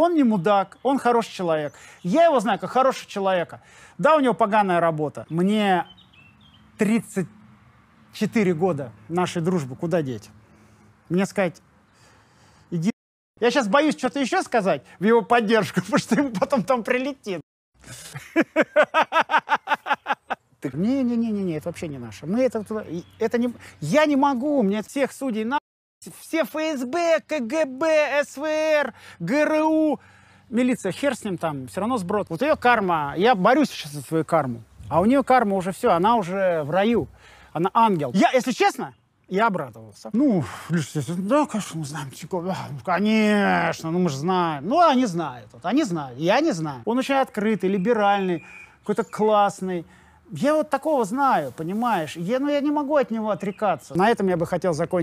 Он не мудак, он хороший человек. Я его знаю как хорошего человека. Да, у него поганая работа. Мне 34 года нашей дружбы, куда деть? Мне сказать, иди... Я сейчас боюсь что-то еще сказать в его поддержку, потому что ему потом там прилетит. Не-не-не-не, это вообще не наше. Мы это, это не... Я не могу, мне всех судей на все ФСБ, КГБ, СВР, ГРУ, милиция, хер с ним там, все равно сброд. Вот ее карма, я борюсь сейчас за свою карму, а у нее карма уже все, она уже в раю, она ангел. Я, если честно, я обрадовался. Ну, Люша, да, конечно, мы знаем Тинькова. Ну, конечно, ну мы же знаем. Ну, они знают, вот, они знают, я не знаю. Он очень открытый, либеральный, какой-то классный. Я вот такого знаю, понимаешь? Я, ну, я не могу от него отрекаться. На этом я бы хотел закончить.